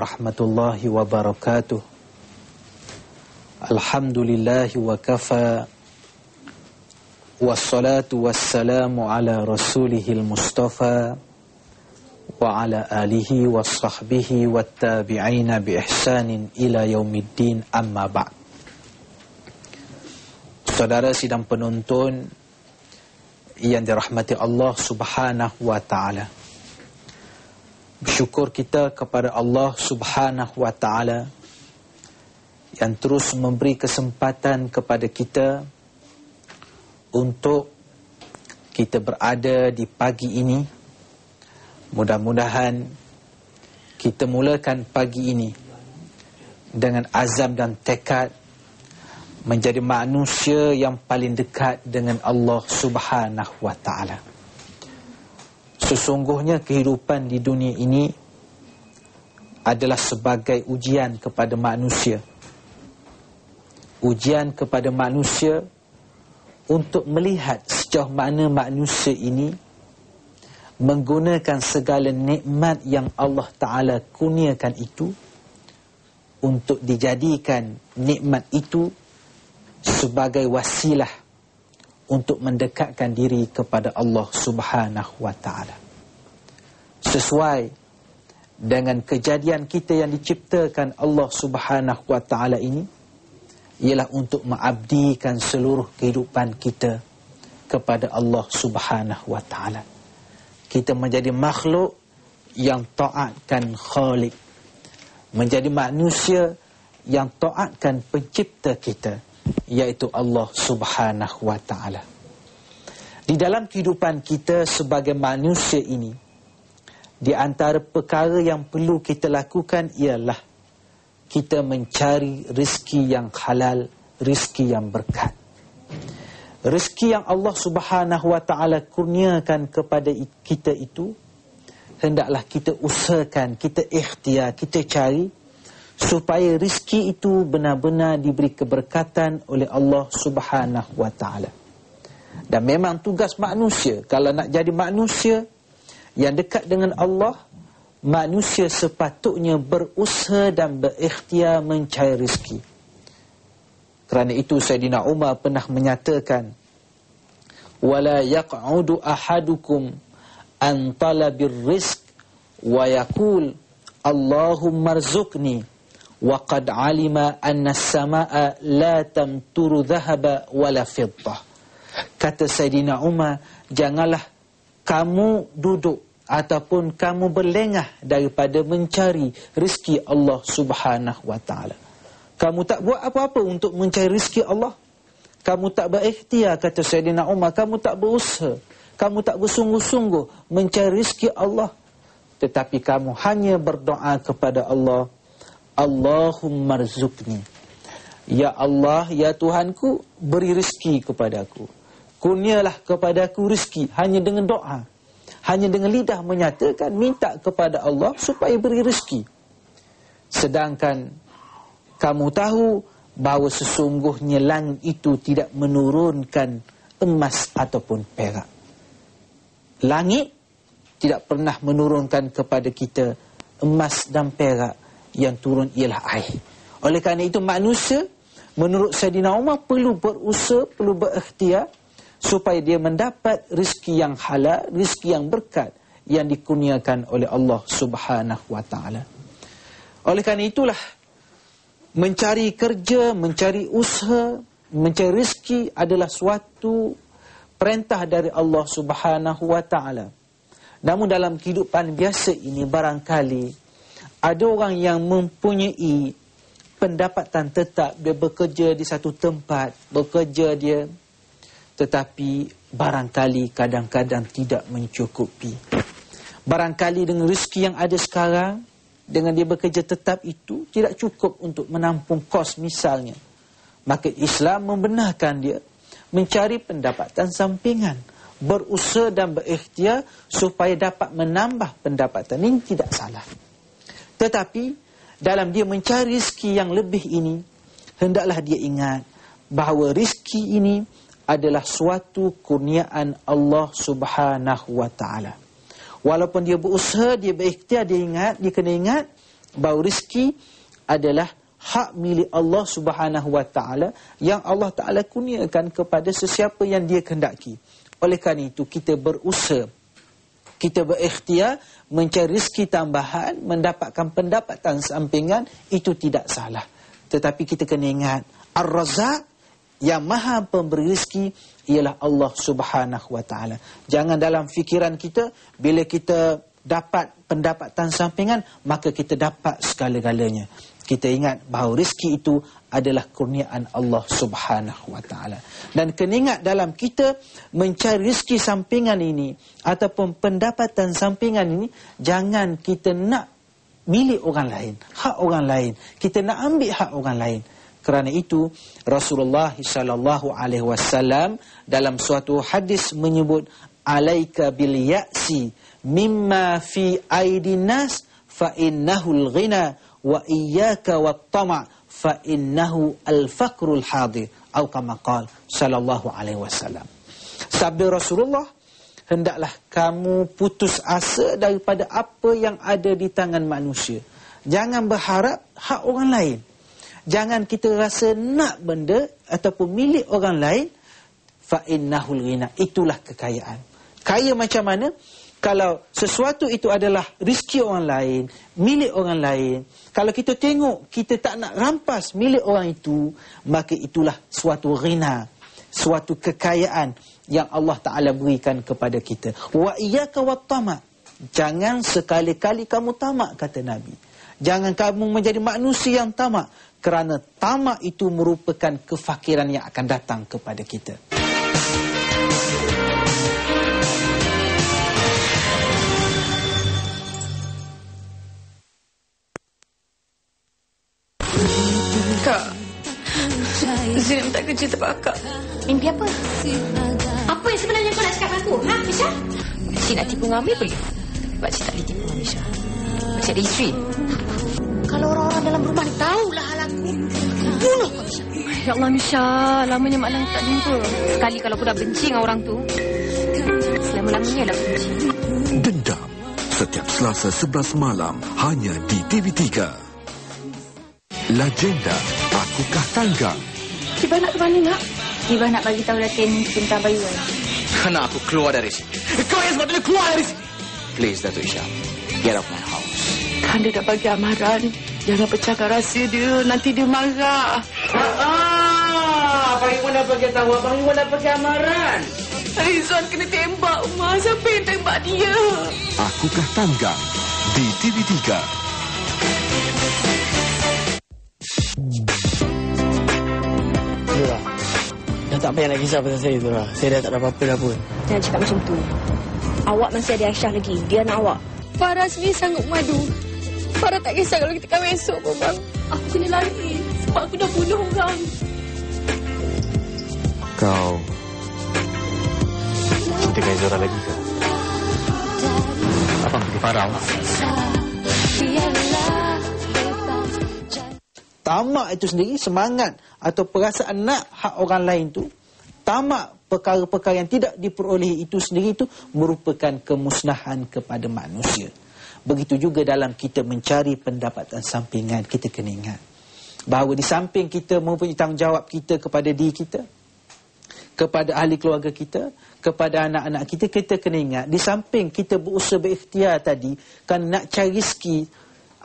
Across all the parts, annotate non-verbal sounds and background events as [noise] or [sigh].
rahmatullahi wa barakatuh Alhamdulillahi wa kafa Wassalatu wassalamu ala rasulihil mustafa Wa ala alihi wa sahbihi wa tabi'ina bi ihsanin ila yaumiddin amma ba'd Saudara sidang penonton yang dirahmati Allah subhanahu wa ta'ala bersyukur kita kepada Allah Subhanahu Wa Taala yang terus memberi kesempatan kepada kita untuk kita berada di pagi ini. Mudah-mudahan kita mulakan pagi ini dengan azam dan tekad menjadi manusia yang paling dekat dengan Allah Subhanahu Wa Taala. Sesungguhnya kehidupan di dunia ini adalah sebagai ujian kepada manusia. Ujian kepada manusia untuk melihat sejauh mana manusia ini menggunakan segala nikmat yang Allah Ta'ala kurniakan itu untuk dijadikan nikmat itu sebagai wasilah untuk mendekatkan diri kepada Allah Subhanahu wa taala. Sesuai dengan kejadian kita yang diciptakan Allah Subhanahu wa taala ini ialah untuk mengabdikan seluruh kehidupan kita kepada Allah Subhanahu wa taala. Kita menjadi makhluk yang taatkan khalik. Menjadi manusia yang taatkan pencipta kita yaitu Allah Subhanahu wa taala. Di dalam kehidupan kita sebagai manusia ini di antara perkara yang perlu kita lakukan ialah kita mencari rezeki yang halal, rezeki yang berkat. Rezeki yang Allah Subhanahu wa taala kurniakan kepada kita itu hendaklah kita usahakan, kita ikhtiar, kita cari supaya rizki itu benar-benar diberi keberkatan oleh Allah subhanahu wa ta'ala. Dan memang tugas manusia, kalau nak jadi manusia yang dekat dengan Allah, manusia sepatutnya berusaha dan berikhtiar mencari rizki. Kerana itu Sayyidina Umar pernah menyatakan, وَلَا يَقْعُدُ أَحَدُكُمْ أَنْ طَلَبِ الرِّزْكِ وَيَكُولُ اللَّهُمَّ رْزُقْنِي وقد علم أن السماء لا تمتر ذهب ولا فضة kata Sayyidina Umar janganlah kamu duduk ataupun kamu berlengah daripada mencari rezeki Allah subhanahu wa ta'ala kamu tak buat apa-apa untuk mencari rezeki Allah kamu tak berikhtiar kata Sayyidina Umar kamu tak berusaha kamu tak bersungguh-sungguh mencari rezeki Allah tetapi kamu hanya berdoa kepada Allah Allahumma rizukni Ya Allah, Ya Tuhanku Beri rizki kepada kepadaku Kurnialah kepadaku rizki Hanya dengan doa Hanya dengan lidah menyatakan Minta kepada Allah supaya beri rizki Sedangkan Kamu tahu Bahawa sesungguhnya langit itu Tidak menurunkan emas Ataupun perak Langit tidak pernah menurunkan kepada kita emas dan perak yang turun ialah air. Oleh kerana itu manusia menurut Saidina Umar perlu berusaha, perlu berikhtiar supaya dia mendapat rezeki yang halal, rezeki yang berkat yang dikurniakan oleh Allah Subhanahu Wa Taala. Oleh kerana itulah mencari kerja, mencari usaha, mencari rezeki adalah suatu perintah dari Allah Subhanahu Wa Taala. Namun dalam kehidupan biasa ini barangkali ada orang yang mempunyai pendapatan tetap dia bekerja di satu tempat bekerja dia tetapi barangkali kadang-kadang tidak mencukupi barangkali dengan rezeki yang ada sekarang dengan dia bekerja tetap itu tidak cukup untuk menampung kos misalnya maka Islam membenarkan dia mencari pendapatan sampingan berusaha dan berikhtiar supaya dapat menambah pendapatan ini tidak salah tetapi dalam dia mencari rizki yang lebih ini, hendaklah dia ingat bahawa rizki ini adalah suatu kurniaan Allah subhanahu wa ta'ala. Walaupun dia berusaha, dia berikhtiar, dia ingat, dia kena ingat bahawa rizki adalah hak milik Allah subhanahu wa ta'ala yang Allah ta'ala kurniakan kepada sesiapa yang dia kendaki. Oleh kerana itu, kita berusaha kita berikhtiar mencari rezeki tambahan, mendapatkan pendapatan sampingan, itu tidak salah. Tetapi kita kena ingat, Ar-Razak yang maha pemberi rezeki ialah Allah Subhanahu SWT. Jangan dalam fikiran kita, bila kita dapat pendapatan sampingan, maka kita dapat segala-galanya kita ingat bahawa rezeki itu adalah kurniaan Allah Subhanahu Wa Taala. Dan kena ingat dalam kita mencari rezeki sampingan ini ataupun pendapatan sampingan ini jangan kita nak milik orang lain, hak orang lain. Kita nak ambil hak orang lain. Kerana itu Rasulullah sallallahu alaihi wasallam dalam suatu hadis menyebut alaika bil ya'si mimma fi aidinas fa innahul ghina wa iyyaka wattama' fa innahu al-faqrul hadir atau kama qala sallallahu alaihi wasallam sabda Rasulullah hendaklah kamu putus asa daripada apa yang ada di tangan manusia jangan berharap hak orang lain jangan kita rasa nak benda ataupun milik orang lain fa innahul ghina itulah kekayaan kaya macam mana kalau sesuatu itu adalah rizki orang lain, milik orang lain, kalau kita tengok kita tak nak rampas milik orang itu, maka itulah suatu rina, suatu kekayaan yang Allah Taala berikan kepada kita. Wa iya kawat wattama. Jangan sekali-kali kamu tamak kata Nabi. Jangan kamu menjadi manusia yang tamak kerana tamak itu merupakan kefakiran yang akan datang kepada kita. Musik Saya nak minta kerja tempat akak. Mimpi apa? Apa yang sebenarnya kau nak cakap aku? Ha, Misha? Cik nak tipu dengan Amir boleh? Sebab cik tak boleh tipu Misha. Macam ada isteri. Kalau orang-orang dalam rumah ni tahu lah hal aku. Bunuh kau, Ya Allah, Misha. Lamanya Mak Lang tak jumpa. Sekali kalau aku dah benci dengan orang tu, selama-lamanya lah benci. Dendam. Setiap Selasa sebelas malam hanya di TV3. Legenda Akukah Tanggang Siapa nak ke mana nak? Siapa nak bagi tahu Datin tentang bayi Wan. Kena [laughs] aku keluar dari sini. Kau yang sepatutnya keluar dari sini. Please, Datuk Isha. Get out my house. Kan dia dah bagi amaran. Jangan pecahkan rahsia dia. Nanti dia marah. Ah, Abang Iwan dah bagi tahu. Abang Iwan dah bagi amaran. Rizwan kena tembak, Umar. Siapa yang tembak dia? Akukah Tanggang di TV3. tak payah nak kisah pasal saya tu lah. Saya dah tak ada apa-apa dah pun. Jangan cakap macam tu. Awak masih ada Aisyah lagi. Dia nak awak. Farah sendiri sanggup madu. Farah tak kisah kalau kita kahwin esok pun, bang. Aku kena lari. Sebab aku dah bunuh orang. Kau... Cinta dengan Zora lagi ke? Abang pergi Farah lah. Tamak itu sendiri, semangat atau perasaan nak hak orang lain tu tamak perkara-perkara yang tidak diperolehi itu sendiri itu merupakan kemusnahan kepada manusia. Begitu juga dalam kita mencari pendapatan sampingan, kita kena ingat. Bahawa di samping kita mempunyai tanggungjawab kita kepada diri kita, kepada ahli keluarga kita, kepada anak-anak kita, kita kena ingat. Di samping kita berusaha berikhtiar tadi, kan nak cari rezeki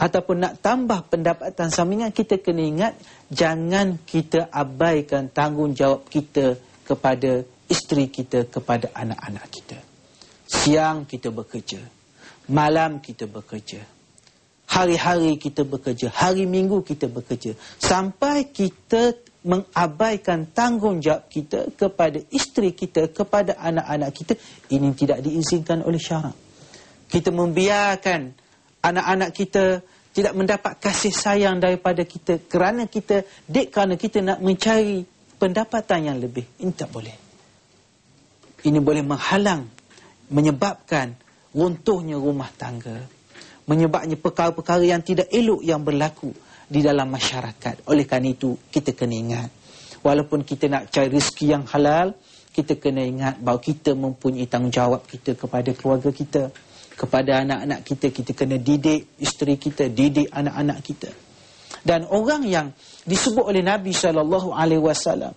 ataupun nak tambah pendapatan sampingan, kita kena ingat jangan kita abaikan tanggungjawab kita kepada isteri kita, kepada anak-anak kita. Siang kita bekerja, malam kita bekerja, hari-hari kita bekerja, hari minggu kita bekerja. Sampai kita mengabaikan tanggungjawab kita kepada isteri kita, kepada anak-anak kita, ini tidak diizinkan oleh syarak. Kita membiarkan anak-anak kita tidak mendapat kasih sayang daripada kita kerana kita dek kerana kita nak mencari pendapatan yang lebih. Ini tak boleh. Ini boleh menghalang, menyebabkan runtuhnya rumah tangga. Menyebabnya perkara-perkara yang tidak elok yang berlaku di dalam masyarakat. Oleh kerana itu, kita kena ingat. Walaupun kita nak cari rezeki yang halal, kita kena ingat bahawa kita mempunyai tanggungjawab kita kepada keluarga kita. Kepada anak-anak kita, kita kena didik isteri kita, didik anak-anak kita. Dan orang yang disebut oleh Nabi Shallallahu Alaihi Wasallam,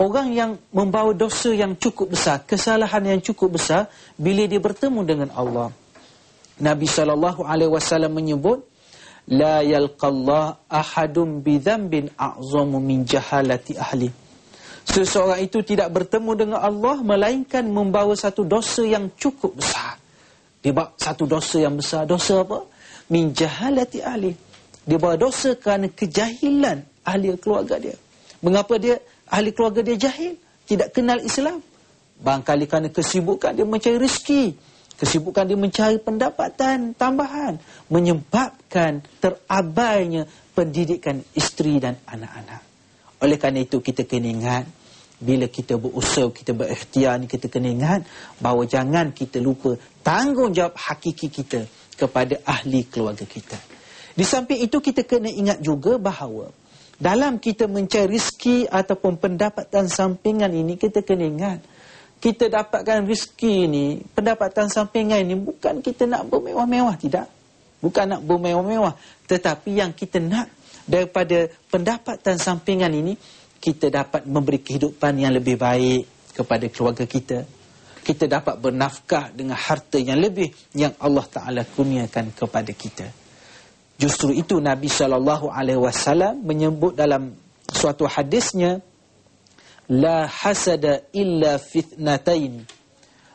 orang yang membawa dosa yang cukup besar, kesalahan yang cukup besar, bila dia bertemu dengan Allah. Nabi SAW menyebut, لا يلقى الله أحد بذنب أعظم من جهالة أهله. Seseorang itu tidak bertemu dengan Allah melainkan membawa satu dosa yang cukup besar. Dia satu dosa yang besar. Dosa apa? Min jahalati alih. Dia berdosa kerana kejahilan ahli keluarga dia. Mengapa dia ahli keluarga dia jahil? Tidak kenal Islam. Bangkali kerana kesibukan dia mencari rezeki. Kesibukan dia mencari pendapatan tambahan. Menyebabkan terabainya pendidikan isteri dan anak-anak. Oleh kerana itu kita kena ingat. Bila kita berusaha, kita berikhtiar ni kita kena ingat. Bahawa jangan kita lupa tanggungjawab hakiki kita kepada ahli keluarga kita. Di samping itu kita kena ingat juga bahawa dalam kita mencari rezeki ataupun pendapatan sampingan ini kita kena ingat kita dapatkan rezeki ini, pendapatan sampingan ini bukan kita nak bermewah-mewah tidak. Bukan nak bermewah-mewah, tetapi yang kita nak daripada pendapatan sampingan ini kita dapat memberi kehidupan yang lebih baik kepada keluarga kita. Kita dapat bernafkah dengan harta yang lebih yang Allah Ta'ala kurniakan kepada kita. Justru itu Nabi sallallahu alaihi wasallam menyebut dalam suatu hadisnya la hasada illa fitnatain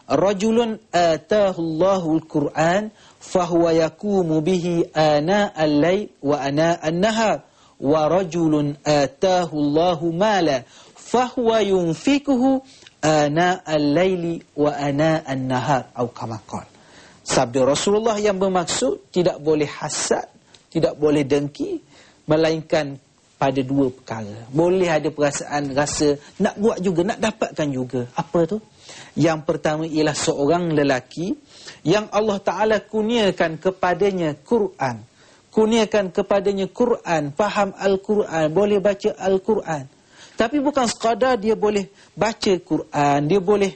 rajulun atahu Allahu al-Qur'an fa huwa yakumu bihi ana al-lail wa ana an-nahar wa rajulun atahu Allahu mala fa huwa yunfikuhu ana al-lail wa ana an-nahar atau kama qala Sabda Rasulullah yang bermaksud tidak boleh hasad tidak boleh dengki melainkan pada dua perkara. Boleh ada perasaan rasa nak buat juga, nak dapatkan juga. Apa tu? Yang pertama ialah seorang lelaki yang Allah Taala kurniakan kepadanya Quran. Kurniakan kepadanya Quran, faham Al-Quran, boleh baca Al-Quran. Tapi bukan sekadar dia boleh baca Quran, dia boleh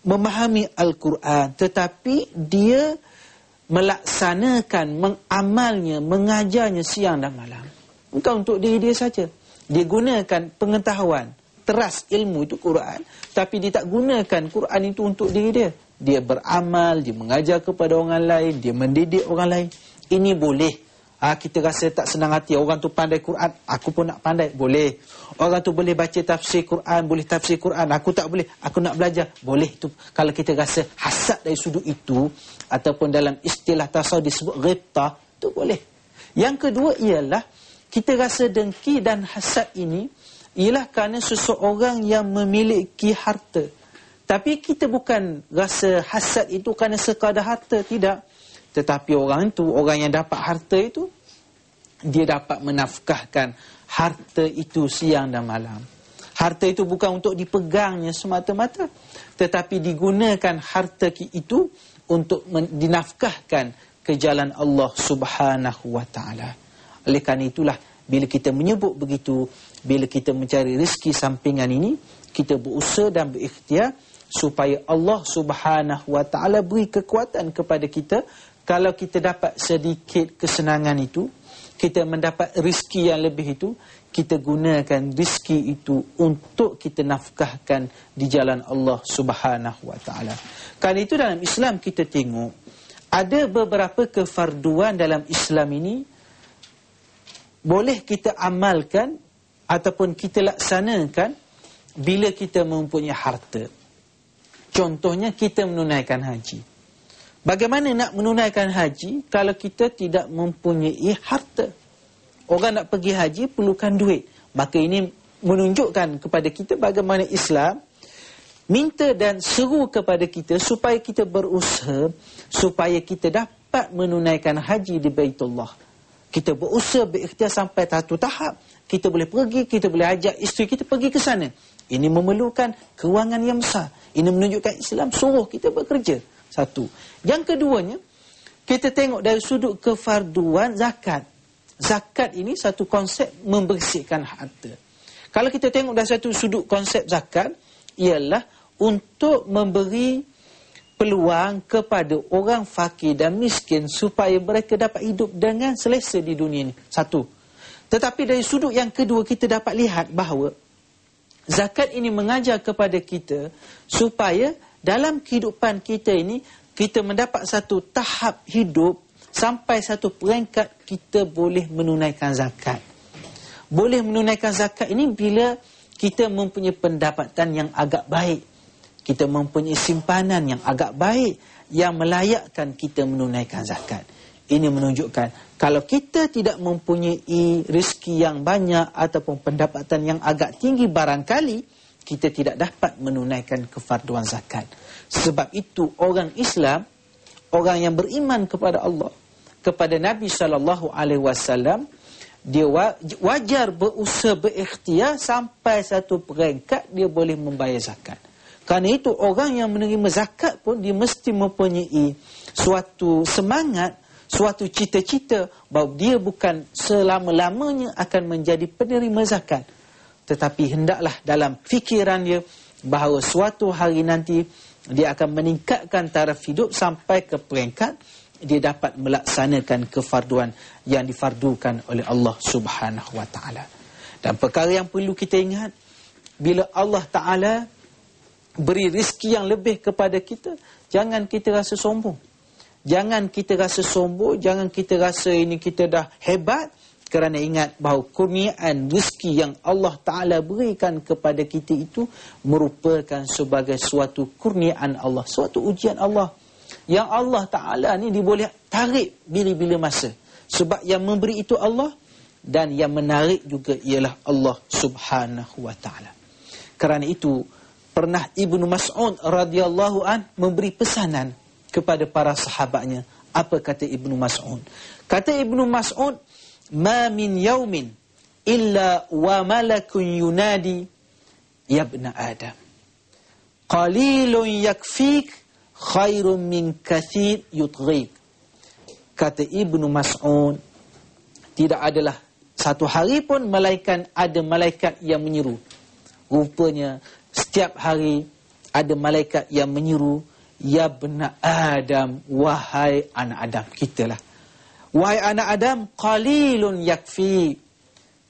memahami Al-Quran, tetapi dia melaksanakan, mengamalnya, mengajarnya siang dan malam. Bukan untuk diri dia saja. Dia gunakan pengetahuan, teras ilmu itu Quran. Tapi dia tak gunakan Quran itu untuk diri dia. Dia beramal, dia mengajar kepada orang lain, dia mendidik orang lain. Ini boleh ha, kita rasa tak senang hati orang tu pandai Quran aku pun nak pandai boleh orang tu boleh baca tafsir Quran boleh tafsir Quran aku tak boleh aku nak belajar boleh tu kalau kita rasa hasad dari sudut itu ataupun dalam istilah tasawuf disebut ghibta tu boleh yang kedua ialah kita rasa dengki dan hasad ini ialah kerana seseorang yang memiliki harta tapi kita bukan rasa hasad itu kerana sekadar harta tidak tetapi orang tu orang yang dapat harta itu, dia dapat menafkahkan harta itu siang dan malam. Harta itu bukan untuk dipegangnya semata-mata. Tetapi digunakan harta itu untuk dinafkahkan ke jalan Allah subhanahu wa ta'ala. Oleh kerana itulah, bila kita menyebut begitu, bila kita mencari rezeki sampingan ini, kita berusaha dan berikhtiar supaya Allah subhanahu wa ta'ala beri kekuatan kepada kita kalau kita dapat sedikit kesenangan itu, kita mendapat rizki yang lebih itu kita gunakan rizki itu untuk kita nafkahkan di jalan Allah Subhanahu Wa Taala. Karena itu dalam Islam kita tengok ada beberapa kefarduan dalam Islam ini boleh kita amalkan ataupun kita laksanakan bila kita mempunyai harta. Contohnya kita menunaikan haji. Bagaimana nak menunaikan haji kalau kita tidak mempunyai harta? Orang nak pergi haji perlukan duit. Maka ini menunjukkan kepada kita bagaimana Islam minta dan seru kepada kita supaya kita berusaha supaya kita dapat menunaikan haji di Baitullah. Kita berusaha berikhtiar sampai satu tahap. Kita boleh pergi, kita boleh ajak isteri kita pergi ke sana. Ini memerlukan kewangan yang besar. Ini menunjukkan Islam suruh kita bekerja satu. Yang keduanya, kita tengok dari sudut kefarduan zakat. Zakat ini satu konsep membersihkan harta. Kalau kita tengok dari satu sudut konsep zakat, ialah untuk memberi peluang kepada orang fakir dan miskin supaya mereka dapat hidup dengan selesa di dunia ini. Satu. Tetapi dari sudut yang kedua, kita dapat lihat bahawa zakat ini mengajar kepada kita supaya dalam kehidupan kita ini kita mendapat satu tahap hidup sampai satu peringkat kita boleh menunaikan zakat. Boleh menunaikan zakat ini bila kita mempunyai pendapatan yang agak baik. Kita mempunyai simpanan yang agak baik yang melayakkan kita menunaikan zakat. Ini menunjukkan kalau kita tidak mempunyai rezeki yang banyak ataupun pendapatan yang agak tinggi barangkali, kita tidak dapat menunaikan kefarduan zakat. Sebab itu orang Islam, orang yang beriman kepada Allah, kepada Nabi sallallahu alaihi wasallam, dia wajar berusaha berikhtiar sampai satu peringkat dia boleh membayar zakat. Karena itu orang yang menerima zakat pun dia mesti mempunyai suatu semangat Suatu cita-cita bahawa dia bukan selama-lamanya akan menjadi penerima zakat tetapi hendaklah dalam fikirannya bahawa suatu hari nanti dia akan meningkatkan taraf hidup sampai ke peringkat dia dapat melaksanakan kefarduan yang difardukan oleh Allah Subhanahu Wa Dan perkara yang perlu kita ingat bila Allah Taala beri rizki yang lebih kepada kita, jangan kita rasa sombong. Jangan kita rasa sombong, jangan kita rasa ini kita dah hebat, kerana ingat bahawa kurniaan rezeki yang Allah Ta'ala berikan kepada kita itu merupakan sebagai suatu kurniaan Allah, suatu ujian Allah. Yang Allah Ta'ala ni diboleh tarik bila-bila masa. Sebab yang memberi itu Allah dan yang menarik juga ialah Allah Subhanahu Wa Ta'ala. Kerana itu pernah Ibnu Mas'ud radhiyallahu an memberi pesanan kepada para sahabatnya. Apa kata Ibnu Mas'ud? Kata Ibnu Mas'ud, ma min yaumin illa wa malakun yunadi ya ibn adam qalilun yakfik khairun min kathir yutghik kata ibnu mas'ud tidak adalah satu hari pun malaikat ada malaikat yang menyeru rupanya setiap hari ada malaikat yang menyeru ya ibn adam wahai anak adam kitalah Wahai anak Adam, qalilun yakfi.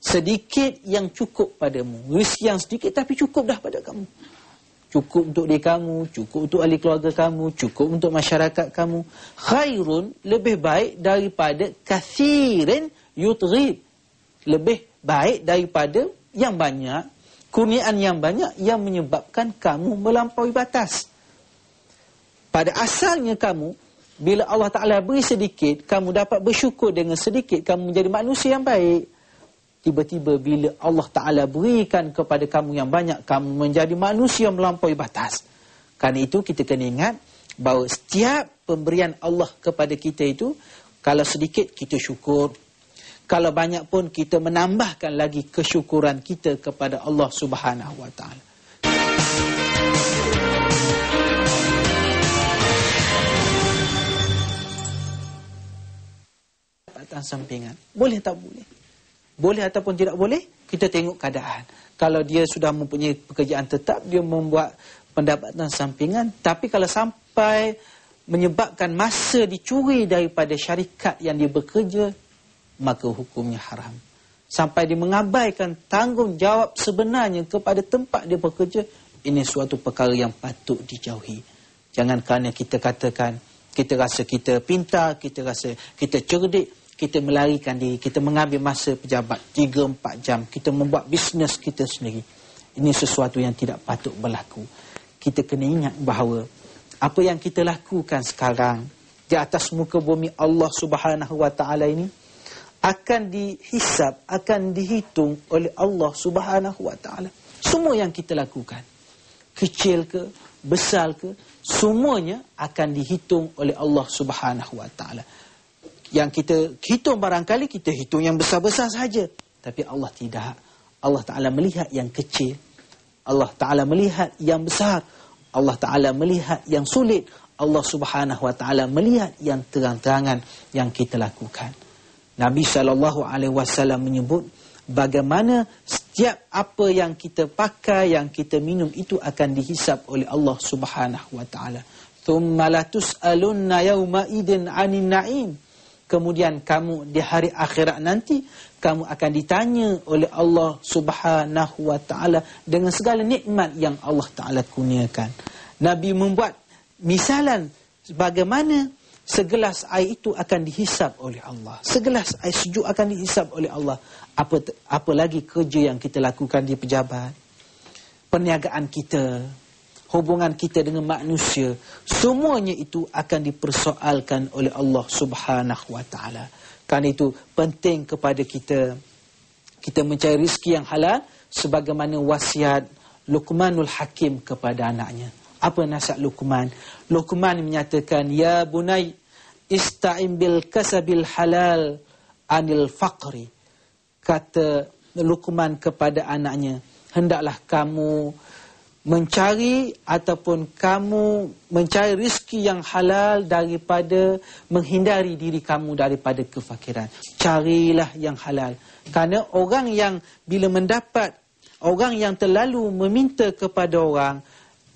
Sedikit yang cukup padamu. Rizki yang sedikit tapi cukup dah pada kamu. Cukup untuk diri kamu, cukup untuk ahli keluarga kamu, cukup untuk masyarakat kamu. Khairun lebih baik daripada kathirin yutrib. Lebih baik daripada yang banyak, kurniaan yang banyak yang menyebabkan kamu melampaui batas. Pada asalnya kamu, bila Allah Ta'ala beri sedikit, kamu dapat bersyukur dengan sedikit, kamu menjadi manusia yang baik. Tiba-tiba bila Allah Ta'ala berikan kepada kamu yang banyak, kamu menjadi manusia melampaui batas. Karena itu kita kena ingat bahawa setiap pemberian Allah kepada kita itu, kalau sedikit kita syukur. Kalau banyak pun kita menambahkan lagi kesyukuran kita kepada Allah Subhanahu Wa Ta'ala. dan sampingan. Boleh tak boleh? Boleh ataupun tidak boleh? Kita tengok keadaan. Kalau dia sudah mempunyai pekerjaan tetap, dia membuat pendapatan sampingan. Tapi kalau sampai menyebabkan masa dicuri daripada syarikat yang dia bekerja, maka hukumnya haram. Sampai dia mengabaikan tanggungjawab sebenarnya kepada tempat dia bekerja, ini suatu perkara yang patut dijauhi. Jangan kerana kita katakan, kita rasa kita pintar, kita rasa kita cerdik, kita melarikan diri, kita mengambil masa pejabat 3-4 jam, kita membuat bisnes kita sendiri. Ini sesuatu yang tidak patut berlaku. Kita kena ingat bahawa apa yang kita lakukan sekarang di atas muka bumi Allah Subhanahu Wa Taala ini akan dihisap, akan dihitung oleh Allah Subhanahu Wa Taala. Semua yang kita lakukan, kecil ke, besar ke, semuanya akan dihitung oleh Allah Subhanahu Wa Taala yang kita hitung barangkali kita hitung yang besar-besar saja tapi Allah tidak Allah taala melihat yang kecil Allah taala melihat yang besar Allah taala melihat yang sulit Allah Subhanahu wa taala melihat yang terang-terangan yang kita lakukan Nabi sallallahu alaihi wasallam menyebut bagaimana setiap apa yang kita pakai yang kita minum itu akan dihisap oleh Allah Subhanahu wa taala thumma latus'alunna yawma idin 'anil na'im kemudian kamu di hari akhirat nanti kamu akan ditanya oleh Allah Subhanahu wa taala dengan segala nikmat yang Allah taala kurniakan. Nabi membuat misalan bagaimana segelas air itu akan dihisap oleh Allah. Segelas air sejuk akan dihisap oleh Allah. Apa lagi kerja yang kita lakukan di pejabat. Perniagaan kita, hubungan kita dengan manusia semuanya itu akan dipersoalkan oleh Allah Subhanahu wa taala kerana itu penting kepada kita kita mencari rezeki yang halal sebagaimana wasiat Luqmanul Hakim kepada anaknya apa nasihat Luqman Luqman menyatakan ya bunai ista'in bil kasabil halal anil faqri kata Luqman kepada anaknya hendaklah kamu mencari ataupun kamu mencari rizki yang halal daripada menghindari diri kamu daripada kefakiran. Carilah yang halal. Karena orang yang bila mendapat, orang yang terlalu meminta kepada orang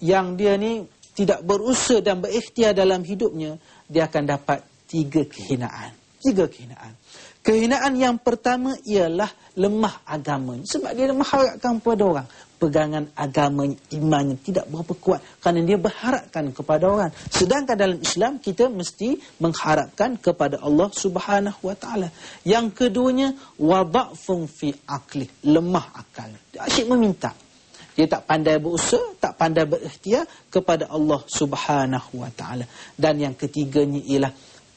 yang dia ni tidak berusaha dan berikhtiar dalam hidupnya, dia akan dapat tiga kehinaan. Tiga kehinaan. Kehinaan yang pertama ialah lemah agama. Sebab dia lemah harapkan kepada orang pegangan agama imannya tidak berapa kuat kerana dia berharapkan kepada orang sedangkan dalam Islam kita mesti mengharapkan kepada Allah Subhanahu wa taala yang keduanya wadafun fi aqli lemah akal asyik meminta dia tak pandai berusaha tak pandai berikhtiar kepada Allah Subhanahu wa taala dan yang ketiganya ialah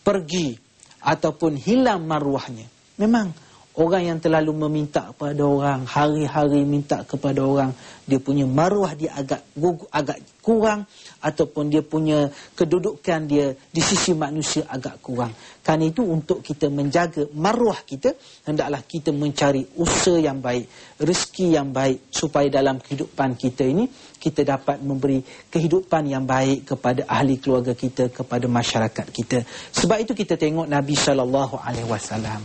pergi ataupun hilang maruahnya memang Orang yang terlalu meminta kepada orang, hari-hari minta kepada orang, dia punya maruah dia agak agak kurang ataupun dia punya kedudukan dia di sisi manusia agak kurang. Karena itu untuk kita menjaga maruah kita, hendaklah kita mencari usaha yang baik, rezeki yang baik supaya dalam kehidupan kita ini kita dapat memberi kehidupan yang baik kepada ahli keluarga kita, kepada masyarakat kita. Sebab itu kita tengok Nabi sallallahu alaihi wasallam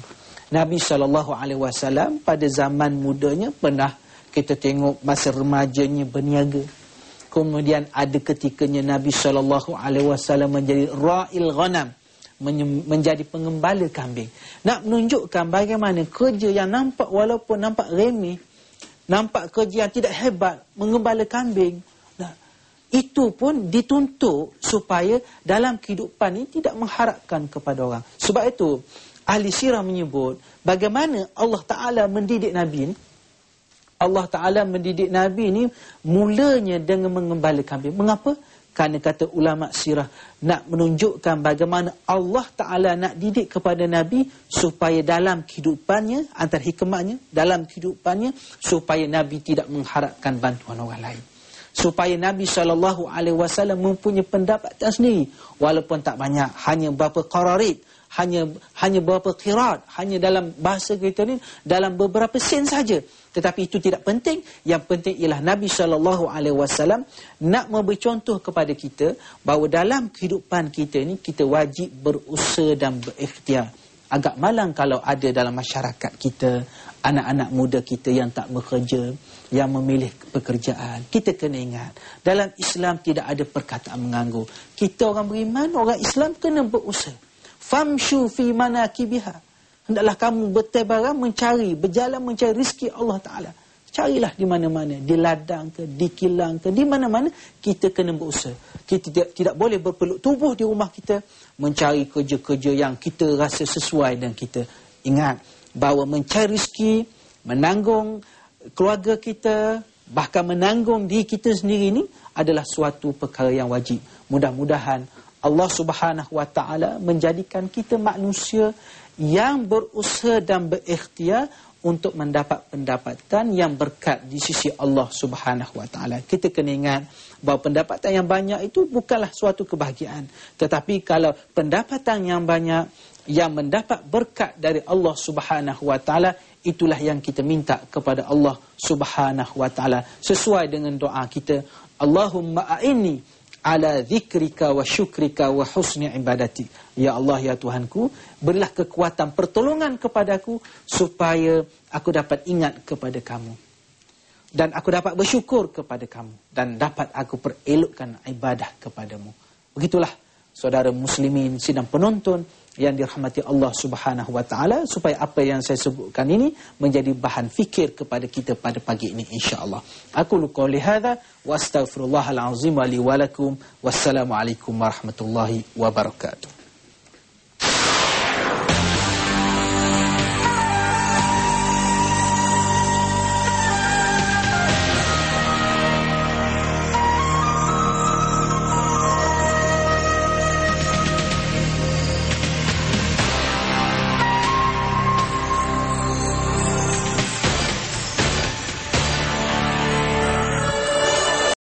Nabi SAW pada zaman mudanya pernah kita tengok masa remajanya berniaga. Kemudian ada ketikanya Nabi SAW menjadi ra'il ghanam. Menjadi pengembala kambing. Nak menunjukkan bagaimana kerja yang nampak walaupun nampak remeh. Nampak kerja yang tidak hebat. Mengembala kambing. Nah, itu pun dituntut supaya dalam kehidupan ini tidak mengharapkan kepada orang. Sebab itu ahli sirah menyebut bagaimana Allah Ta'ala mendidik Nabi ni. Allah Ta'ala mendidik Nabi ni mulanya dengan mengembala kambing. Mengapa? Kerana kata ulama' sirah nak menunjukkan bagaimana Allah Ta'ala nak didik kepada Nabi supaya dalam kehidupannya, antar hikmahnya, dalam kehidupannya supaya Nabi tidak mengharapkan bantuan orang lain. Supaya Nabi SAW mempunyai pendapatan sendiri walaupun tak banyak, hanya beberapa kararit hanya hanya beberapa qirat hanya dalam bahasa kita ni dalam beberapa sen saja tetapi itu tidak penting yang penting ialah Nabi sallallahu alaihi wasallam nak memberi contoh kepada kita bahawa dalam kehidupan kita ni kita wajib berusaha dan berikhtiar agak malang kalau ada dalam masyarakat kita anak-anak muda kita yang tak bekerja yang memilih pekerjaan kita kena ingat dalam Islam tidak ada perkataan menganggur kita orang beriman orang Islam kena berusaha famshu fi manakibiha hendaklah kamu bertebaran mencari berjalan mencari rezeki Allah taala carilah di mana-mana di ladang ke di kilang ke di mana-mana kita kena berusaha kita tidak, tidak boleh berpeluk tubuh di rumah kita mencari kerja-kerja yang kita rasa sesuai dan kita ingat bahawa mencari rezeki menanggung keluarga kita bahkan menanggung diri kita sendiri ini adalah suatu perkara yang wajib mudah-mudahan Allah Subhanahu Wa Taala menjadikan kita manusia yang berusaha dan berikhtiar untuk mendapat pendapatan yang berkat di sisi Allah Subhanahu Wa Taala. Kita kena ingat bahawa pendapatan yang banyak itu bukanlah suatu kebahagiaan. Tetapi kalau pendapatan yang banyak yang mendapat berkat dari Allah Subhanahu Wa Taala itulah yang kita minta kepada Allah Subhanahu Wa Taala sesuai dengan doa kita. Allahumma a'inni ala zikrika wa syukrika wa husni ibadati. Ya Allah, ya Tuhanku, berilah kekuatan pertolongan kepadaku supaya aku dapat ingat kepada kamu. Dan aku dapat bersyukur kepada kamu. Dan dapat aku perelokkan ibadah kepadamu. Begitulah, saudara muslimin, sidang penonton, yang dirahmati Allah Subhanahu wa taala supaya apa yang saya sebutkan ini menjadi bahan fikir kepada kita pada pagi ini insyaallah. Aku lu qouli hadza wa astaghfirullahal azim li wa lakum wassalamu alaikum warahmatullahi wabarakatuh.